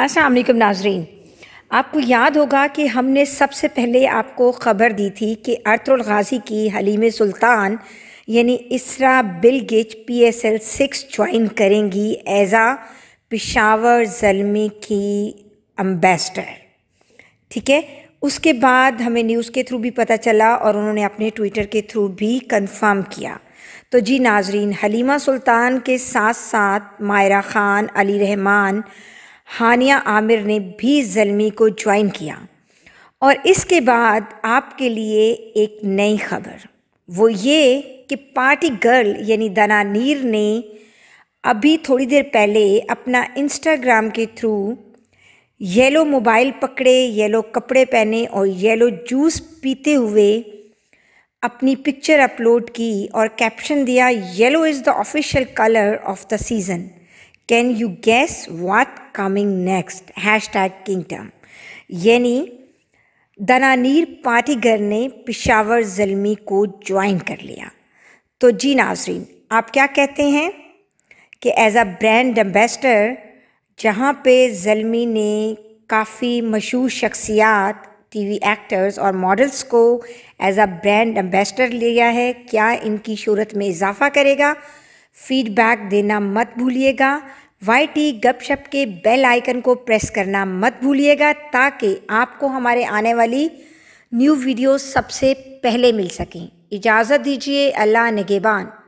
अस्सलाम वालेकुम नाजरीन आपको याद होगा कि हमने सबसे पहले आपको ख़बर दी थी कि अर्तुल गाजी की हलीम सुल्तान यानी Esra Bilgic P S L six join करेंगी एज़ आ पिशावर जलमी की अम्बेसडर ठीक है उसके बाद हमें न्यूज़ के थ्रू भी पता चला और उन्होंने अपने ट्विटर के थ्रू भी कंफर्म किया तो जी नाजरीन हलीमा सुल्तान के साथ साथ मायरा ख़ान अली रहमान हानिया आमिर ने भी जलमी को ज्वाइन किया और इसके बाद आपके लिए एक नई खबर वो ये कि पार्टी गर्ल यानी दनानीर ने अभी थोड़ी देर पहले अपना इंस्टाग्राम के थ्रू येलो मोबाइल पकड़े येलो कपड़े पहने और येलो जूस पीते हुए अपनी पिक्चर अपलोड की और कैप्शन दिया yellow is the official colour of the season can you guess what coming next hashtag kingdom यानी दनानीर पाटीगर ने पिशावर जलमी को ज्वाइन कर लिया तो जी नाजरीन आप क्या कहते हैं कि एज अ ब्रांड एम्बेसडर जहाँ पे जलमी ने काफ़ी मशहूर शख्सियात टीवी एक्टर्स और मॉडल्स को एज अ ब्रांड एम्बेसडर लिया है क्या इनकी शहरत में इजाफा करेगा फीडबैक देना मत भूलिएगा वाई टी गपशप के बेल आइकन को प्रेस करना मत भूलिएगा ताकि आपको हमारे आने वाली न्यू वीडियो सबसे पहले मिल सकें इजाज़त दीजिए अल्लाह नगेबान